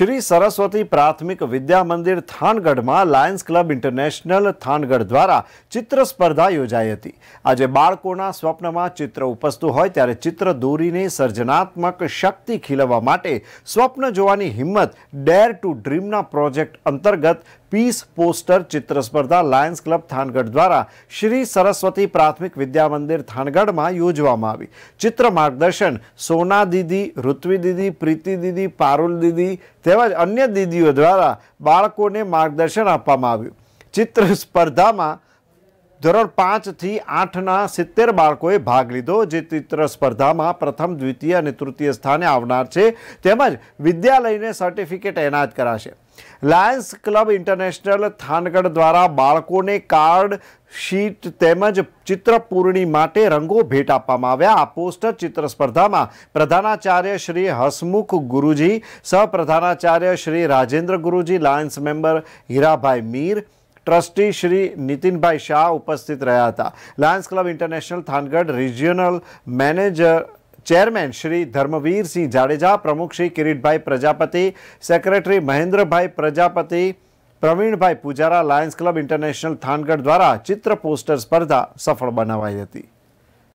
શ્રી સરસ્વતી પ્રાથમિક વિદ્યા મંદિર થાનગઢમાં lions club international Thangadh દ્વારા ચિત્ર સ્પર્ધા યોજાય હતી આજે બાળકોના સ્વપ્ન માં ચિત્ર ઉપસ્થિત હોય ત્યારે ચિત્ર દોરીને સર્જનાત્મક શક્તિ ખીલવવા માટે સ્વપ્ન જોવાની હિંમત ડેર ટુ ડ્રીમ ના પ્રોજેક્ટ અંતર્ગત પીસ પોસ્ટર ચિત્ર સ્પર્ધા लायंस क्लब થાનગઢ દ્વારા શ્રી સરસ્વતી પ્રાથમિક વિદ્યા મંદિર થાનગઢમાં યોજવામાં આવી ચિત્ર માર્ગદર્શન સોના દીદી ઋત્વિ દીદી પ્રીતિ દીદી પારુલ દીદી તેમજ અન્ય દીદીઓ દ્વારા બાળકોને માર્ગદર્શન આપવામાં આવ્યું ચિત્ર સ્પર્ધામાં ધોરણ પાંચથી આઠના સિત્તેર બાળકોએ ભાગ લીધો જે ચિત્ર સ્પર્ધામાં પ્રથમ દ્વિતીય અને તૃતીય સ્થાને આવનાર છે તેમજ વિદ્યાલયને સર્ટિફિકેટ એનાયત કરાશે લાયન્સ ક્લબ ઇન્ટરનેશનલ થાનગઢ દ્વારા બાળકોને કાર્ડ શીટ તેમજ ચિત્રપૂર્ણી માટે રંગો ભેટ આપવામાં આવ્યા આ પોસ્ટર ચિત્ર સ્પર્ધામાં પ્રધાનાચાર્ય શ્રી હસમુખ ગુરુજી સહપ્રધાનાચાર્ય Shri Rajendra Guruji lions member Hirabhai Mir trustee Shri Nitinbhai Shah ઉપસ્થિત રહ્યા હતા lions club international Thangadh regional manager chairman Shri Dharmveersinh Jadeja પ્રમુખ Shri Kiritbhai Prajapati secretary Mahendrabhai Prajapati Pravinbhai Pujara lions club international Thangadh દ્વારા ચિત્ર પોસ્ટર સ્પર્ધા સફળ બનાવાઈ હતી